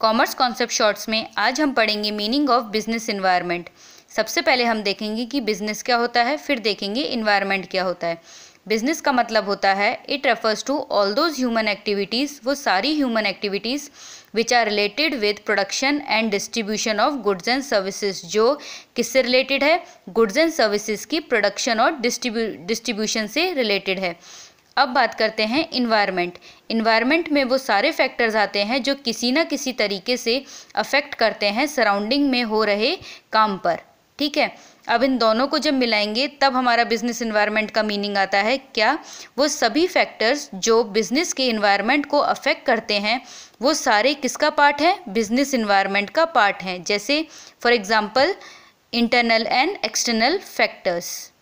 commerce concept shorts में आज हम पढ़ेंगे मीनिंग ऑफ बिजनेस इन्वायरमेंट सबसे पहले हम देखेंगे कि बिजनेस क्या होता है फिर देखेंगे इन्वायरमेंट क्या होता है बिजनेस का मतलब होता है it refers to all those human activities वो सारी human activities which are related with production and distribution of goods and services जो किससे रिलेटेड है गुड्स एंड सर्विसेज की प्रोडक्शन और डिस्ट्रीब्यूशन से रिलेटेड है अब बात करते हैं इन्वायरमेंट इन्वायरमेंट में वो सारे फैक्टर्स आते हैं जो किसी ना किसी तरीके से अफेक्ट करते हैं सराउंडिंग में हो रहे काम पर ठीक है अब इन दोनों को जब मिलाएंगे तब हमारा बिजनेस इन्वायरमेंट का मीनिंग आता है क्या वो सभी फैक्टर्स जो बिजनेस के इन्वायरमेंट को अफेक्ट करते हैं वो सारे किसका पार्ट है बिजनेस इन्वायरमेंट का पार्ट है जैसे for example internal and external factors